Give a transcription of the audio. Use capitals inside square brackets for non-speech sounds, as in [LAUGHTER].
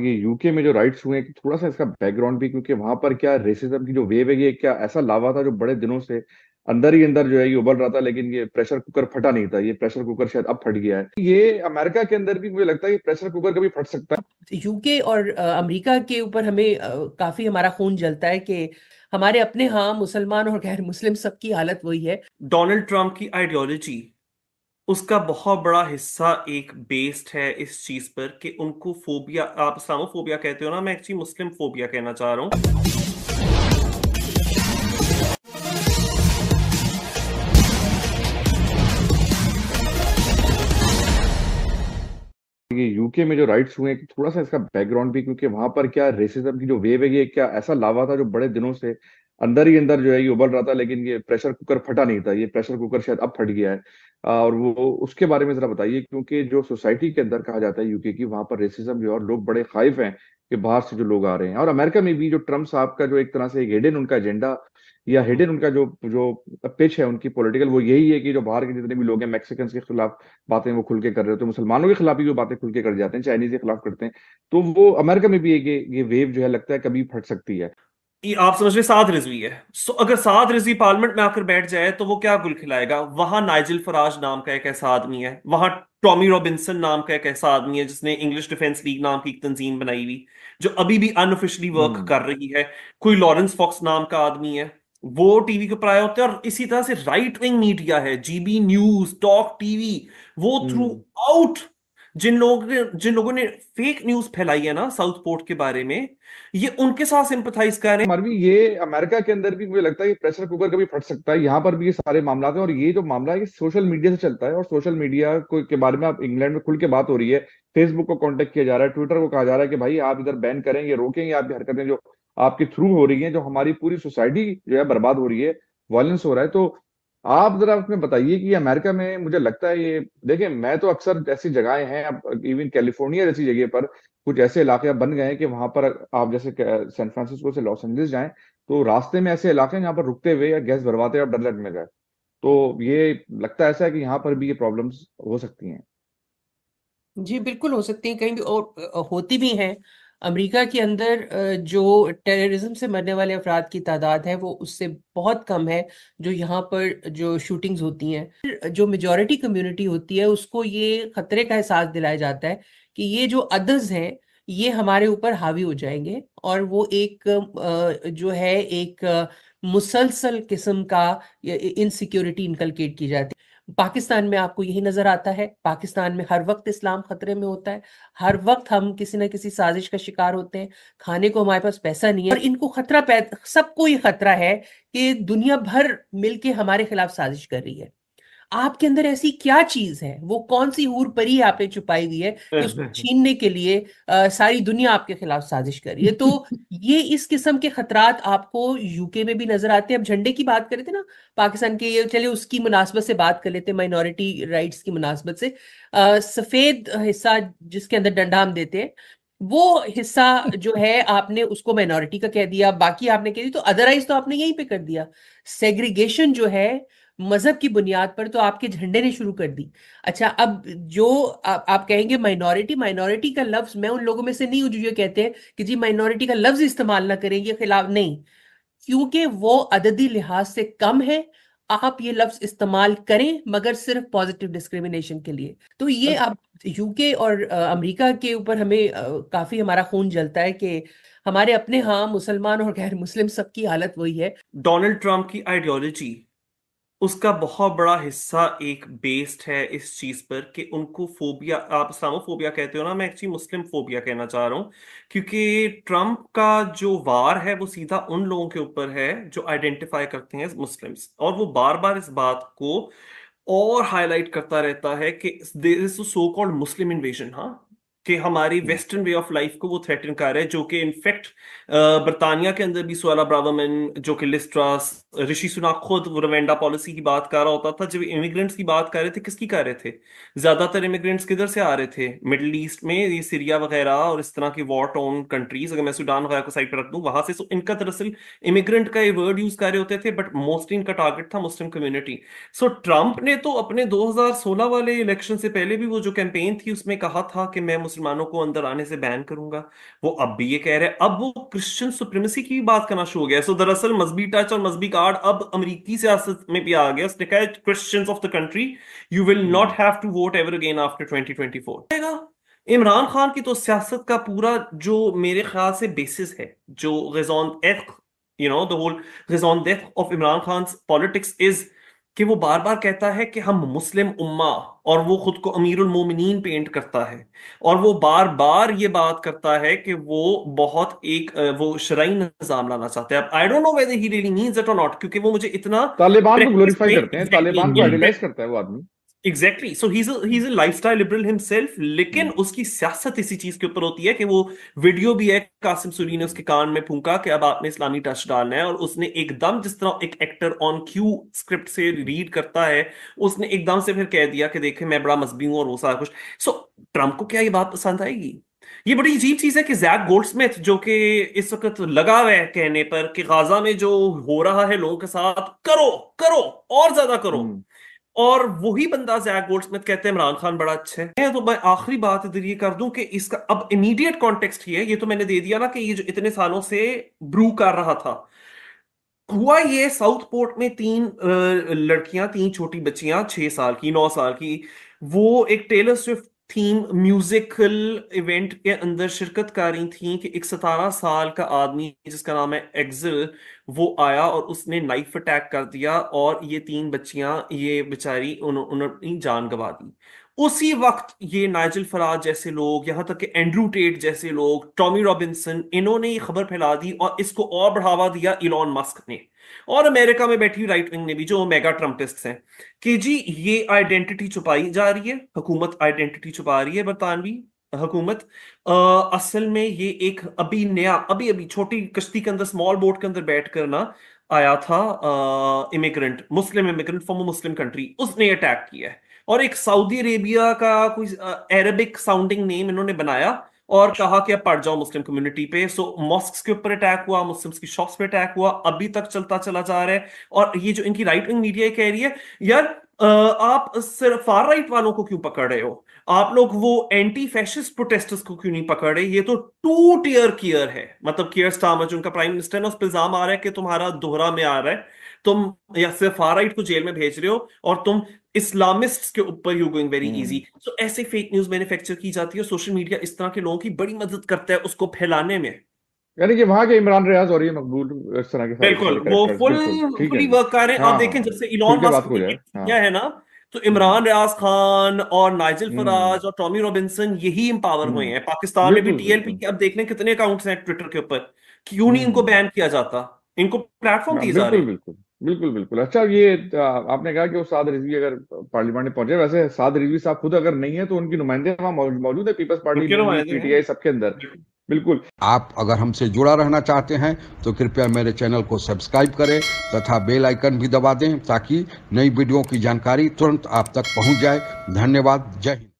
ये यूके में जो राइट्स हुए हैं थोड़ा सा इसका बैकग्राउंड भी क्योंकि वहां पर क्या रेसिज्म की जो वेव है ये क्या ऐसा लावा था जो बड़े दिनों से अंदर ही अंदर जो है ये उबल रहा था लेकिन ये प्रेशर कुकर फटा नहीं था ये प्रेशर कुकर शायद अब फट गया है ये अमेरिका के अंदर भी मुझे लगता है कि प्रेशर कुकर कभी फट सकता है यूके और अमेरिका के ऊपर हमें काफी हमारा खून जलता है कि हमारे अपने हाँ मुसलमान और गैर मुस्लिम सबकी हालत वही है डोनाल्ड ट्रंप की आइडियोलॉजी उसका बहुत बड़ा हिस्सा एक बेस्ड है इस चीज पर कि उनको फोबिया आप इस्लामोफोबिया कहते हो ना मैं एक्चुअली मुस्लिम फोबिया कहना चाह रहा हूँ कि यूके में जो राइट्स हुए थोड़ा सा इसका बैकग्राउंड भी क्योंकि वहां पर क्या रेसिज्म की जो वेव है ये क्या ऐसा लावा था जो बड़े दिनों से अंदर ही अंदर जो है ये उबल रहा था लेकिन ये प्रेशर कुकर फटा नहीं था ये प्रेशर कुकर शायद अब फट गया है और वो उसके बारे में जरा बताइए क्योंकि जो सोसाइटी के अंदर कहा जाता है यूके की वहां पर रेसिज्म भी और लोग बड़े खाइफ हैं कि बाहर से जो लोग आ रहे हैं और अमेरिका में भी जो ट्रम्प साहब का जो एक तरह से हिडन उनका एजेंडा या हिडन उनका जो जो पिच है उनकी पॉलिटिकल वो यही है कि जो बाहर के जितने भी लोग हैं मैक्सिकन के खिलाफ बातें वो खुल के कर रहे होते हैं मुसलमानों के खिलाफ भी वो बातें खुल के कर जाते हैं चाइनीज के खिलाफ करते हैं तो वो अमेरिका में भी ये ये वेव जो है लगता है कभी फट सकती है आप समझ रहे सात रिजवी है सो अगर सात रिजवी पार्लियामेंट में आकर बैठ जाए तो वो क्या गुल खिलाएगा वहां नाइजिल फराज नाम का एक ऐसा आदमी है वहां टॉमी रॉबिन्सन नाम का एक ऐसा आदमी है जिसने इंग्लिश डिफेंस लीग नाम की एक तंजीम बनाई हुई जो अभी भी अनऑफिशियली वर्क हम्म। कर रही है कोई लॉरेंस फॉक्स नाम का आदमी है वो टीवी के प्राय होते हैं और इसी तरह से राइट विंग मीडिया है जीबी न्यूज टॉक टीवी वो थ्रू हम्म। आउट जिन लोग ने जिन लोगों ने फेक न्यूज फैलाई है ना साउथ पोर्ट के बारे में ये उनके साथ सिंपथाइज कर रहे हैं मरवी ये अमेरिका के अंदर भी मुझे लगता है कि प्रेशर कुकर कभी फट सकता है यहाँ पर भी ये सारे मामला हैं और ये जो मामला है ये सोशल मीडिया से चलता है और सोशल मीडिया को के बारे में आप इंग्लैंड में खुल के बात हो रही है फेसबुक को कॉन्टेक्ट किया जा रहा है ट्विटर को कहा जा रहा है कि भाई आप इधर बैन करें ये रोकें रोकेंगे आपकी हरकतें जो आपके थ्रू हो रही है जो हमारी पूरी सोसाइटी जो है बर्बाद हो रही है वायलेंस हो रहा है तो आप जरा उसमें बताइए कि अमेरिका में मुझे लगता है ये देखिए मैं तो अक्सर ऐसी जगहें हैं अब इवन कैलिफोर्निया जैसी जगह पर कुछ ऐसे इलाके बन गए हैं कि वहां पर आप जैसे सैन फ्रांसिस्को से लॉस एंजलिस जाए तो रास्ते में ऐसे इलाके हैं जहाँ पर रुकते हुए या गैस भरवाते हुए आप डर में जाए तो ये लगता ऐसा है कि यहाँ पर भी ये प्रॉब्लम्स हो सकती हैं जी बिल्कुल हो सकती हैं कहीं भी और होती भी हैं अमेरिका के अंदर जो टेररिज्म से मरने वाले अफराद की तादाद है वो उससे बहुत कम है जो यहाँ पर जो शूटिंग्स होती हैं जो मेजॉरिटी कम्युनिटी होती है उसको ये खतरे का एहसास दिलाया जाता है कि ये जो अदर्स हैं ये हमारे ऊपर हावी हो जाएंगे और वो एक जो है एक मुसलसल किस्म का इनसिक्योरिटी इनकलकेट की जाती है पाकिस्तान में आपको यही नजर आता है पाकिस्तान में हर वक्त इस्लाम खतरे में होता है हर वक्त हम किसी ना किसी साजिश का शिकार होते हैं खाने को हमारे पास पैसा नहीं है और इनको खतरा सबको ये खतरा है कि दुनिया भर मिलके हमारे खिलाफ साजिश कर रही है आपके अंदर ऐसी क्या चीज है वो कौन सी हूर परी आपने छुपाई हुई है तो उसको [LAUGHS] छीनने के लिए आ, सारी दुनिया आपके खिलाफ साजिश कर रही है तो [LAUGHS] ये इस किस्म के खतरात आपको यूके में भी नजर आते हैं अब झंडे की बात करें थे ना पाकिस्तान के ये चलिए उसकी मुनासबत से बात कर लेते माइनॉरिटी राइट्स की मुनासबत से आ, सफेद हिस्सा जिसके अंदर डंडा हम देते हैं वो हिस्सा जो है आपने उसको माइनॉरिटी का कह दिया बाकी आपने कह दिया तो अदरवाइज तो आपने यहीं पे कर दिया सेग्रीगेशन जो है मजहब की बुनियाद पर तो आपके झंडे ने शुरू कर दी अच्छा अब जो आ, आप कहेंगे माइनॉरिटी माइनॉरिटी का लफ्ज मैं उन लोगों में से नहीं हूं जो ये कहते हैं कि जी माइनॉरिटी का लफ्ज इस्तेमाल ना करें ये खिलाफ नहीं क्योंकि वो अददी लिहाज से कम है आप ये लफ्ज इस्तेमाल करें मगर सिर्फ पॉजिटिव डिस्क्रिमिनेशन के लिए तो ये आप अच्छा। यूके और अमेरिका के ऊपर हमें काफी हमारा खून जलता है कि हमारे अपने हाँ मुसलमान और गैर मुस्लिम सबकी हालत वही है डोनाल्ड ट्रंप की आइडियोलॉजी उसका बहुत बड़ा हिस्सा एक बेस्ड है इस चीज पर कि उनको फोबिया आप इस्लामोफोबिया कहते हो ना मैं एक्चुअली मुस्लिम फोबिया कहना चाह रहा हूँ क्योंकि ट्रंप का जो वार है वो सीधा उन लोगों के ऊपर है जो आइडेंटिफाई करते हैं मुस्लिम्स और वो बार बार इस बात को और हाईलाइट करता रहता है कि देर सो कॉल्ड मुस्लिम इन्वेजन हाँ कि हमारी वेस्टर्न वे ऑफ लाइफ को वो थ्रेटन कर रहा है जो कि इनफैक्ट बर्तानिया के अंदर भी सुअला ब्रावमन जो कि लिस्ट्रास ऋषि सुनाक खुद रवेंडा पॉलिसी की बात कर रहा होता था जब इमिग्रेंट्स की बात कर रहे थे किसकी कर रहे थे ज्यादातर इमिग्रेंट्स किधर से आ रहे थे मिडल ईस्ट में ये सीरिया वगैरह और इस तरह की वॉर टोन कंट्रीज अगर मैं सूडान वगैरह को साइड पर रख दूँ वहां से सो इनका दरअसल इमिग्रेंट का ये वर्ड यूज कर रहे होते थे बट मोस्टली इनका टारगेट था मुस्लिम कम्युनिटी सो ट्रंप ने तो अपने दो वाले इलेक्शन से पहले भी वो जो कैंपेन थी उसमें कहा था कि मैं मुसलमानों को अंदर आने से बैन करूंगा वो अब भी ये कह रहे हैं अब वो क्रिश्चियन सुप्रीमेसी की भी बात करना शुरू हो गया सो दरअसल मजहबी टच और मजहबी कार्ड अब अमरीकी सियासत में भी आ गया उसने कहा Christians of the country you will not have to vote ever again after twenty Imran Khan की तो सियासत का पूरा जो मेरे ख्याल से बेसिस है जो गजौन एथ यू नो द होल गजौन death of Imran Khan politics is कि वो बार बार कहता है कि हम मुस्लिम उम्मा और वो खुद को अमीरुल मोमिनीन पेंट करता है और वो बार बार ये बात करता है कि वो बहुत एक वो शराइन निजाम लाना चाहते हैं I don't know whether he really means it और नॉट क्योंकि वो मुझे इतना तालिबान को ग्लोरीफाई करते हैं तालिबान को आइडियलाइज करता है वो आदमी exactly so he is lifestyle liberal himself लेकिन hmm. उसकी सियासत इसी चीज के ऊपर होती है कि वो वीडियो भी है कासिम सुरी ने उसके कान में फूका कि अब आपने इस्लामी टच डालना है और उसने एकदम जिस तरह एक एक्टर ऑन क्यू स्क्रिप्ट से रीड करता है उसने एकदम से फिर कह दिया कि देखे मैं बड़ा मजबी हूं और वो सारा कुछ सो ट्रंप को क्या ये बात पसंद आएगी ये बड़ी अजीब चीज है कि जैक गोल्ड स्मिथ जो कि इस वक्त लगा हुआ है कहने पर कि गाजा में जो हो रहा है लोगों के साथ करो करो और ज्यादा करो hmm. और वही बंदा जैक गोल्ड स्मिथ कहते हैं इमरान खान बड़ा अच्छा है तो मैं आखिरी बात इधर ये कर दूं कि इसका अब इमीडिएट कॉन्टेक्स्ट ये है ये तो मैंने दे दिया ना कि ये जो इतने सालों से ब्रू कर रहा था हुआ ये साउथ पोर्ट में तीन लड़कियां तीन छोटी बच्चियां छह साल की नौ साल की वो एक Taylor Swift theme musical event के अंदर शिरकत कर रही थी कि एक सतारह साल का आदमी जिसका नाम है एग्जिल वो आया और उसने नाइफ अटैक कर दिया और ये तीन बच्चियां ये बेचारी उन्होंने अपनी जान गंवा दी उसी वक्त ये नाइजल फराज जैसे लोग यहाँ तक कि एंड्रू टेट जैसे लोग टॉमी रॉबिन्सन इन्होंने ये खबर फैला दी और इसको और बढ़ावा दिया इलॉन मस्क ने और अमेरिका में बैठी राइट विंग ने भी जो मेगा ट्रम्पिस्ट हैं कि जी ये आइडेंटिटी छुपाई जा रही है हुकूमत आइडेंटिटी छुपा रही है बरतानवी हुकूमत असल में ये एक अभी नया अभी अभी छोटी कश्ती के अंदर स्मॉल बोट के अंदर बैठ करना आया था immigrant Muslim immigrant from Muslim country उसने अटैक किया है और एक सऊदी अरेबिया का कोई अरेबिक साउंडिंग नेम इन्होंने बनाया और कहा कि अब पड़ जाओ मुस्लिम कम्युनिटी पे सो मॉस्क के ऊपर अटैक हुआ मुस्लिम्स की शॉप्स पे अटैक हुआ अभी तक चलता चला जा रहा है और ये जो इनकी राइट विंग मीडिया कह रही है यार आप सिर्फ फार राइट वालों को क्यों पकड़ रहे हो आप लोग वो एंटी फैशिस्ट प्रोटेस्टर्स को क्यों नहीं पकड़ रहे ये तो टू टीयर कियर है मतलब कियर स्टार्मर जो उनका प्राइम मिनिस्टर है ना उस पर इल्जाम आ रहा है कि तुम्हारा दोहरा में आ रहा है तुम या सिर्फ फार राइट को जेल में भेज रहे हो और तुम इस्लामिस्ट के ऊपर you going very easy so ऐसे फेक न्यूज मैन्युफैक्चर की जाती है सोशल मीडिया इस तरह के लोगों की बड़ी मदद करता है उसको फैलाने में यानी कि वहां के इमरान रियाज और ये मकबूल इस तरह के बिल्कुल वो फुल फुली वर्क कर रहे हैं आप हाँ, देखें जैसे इलॉन मस्क क्या है ना तो इमरान रियाज खान और नाइजल हम्म। फराज और टॉमी रॉबिन्सन यही एम्पावर हम्म। हुए हैं पाकिस्तान में भी टीएलपी के अब देखने कितने अकाउंट्स हैं ट्विटर के ऊपर क्यों नहीं इनको बैन हम्म। किया जाता इनको प्लेटफॉर्म हाँ, दिए जा रहे हैं बिल्कुल बिल्कुल अच्छा ये आपने कहा कि वो साद रिजवी अगर पार्लियामेंट में पहुंचे वैसे साद रिजवी साहब खुद अगर नहीं है तो उनके नुमाइंदे वहां मौजूद है पीपल्स पार्टी पीटीआई सबके अंदर बिल्कुल आप अगर हमसे जुड़ा रहना चाहते हैं तो कृपया मेरे चैनल को सब्सक्राइब करें तथा बेल आइकन भी दबा दें ताकि नई वीडियो की जानकारी तुरंत आप तक पहुंच जाए धन्यवाद जय हिंद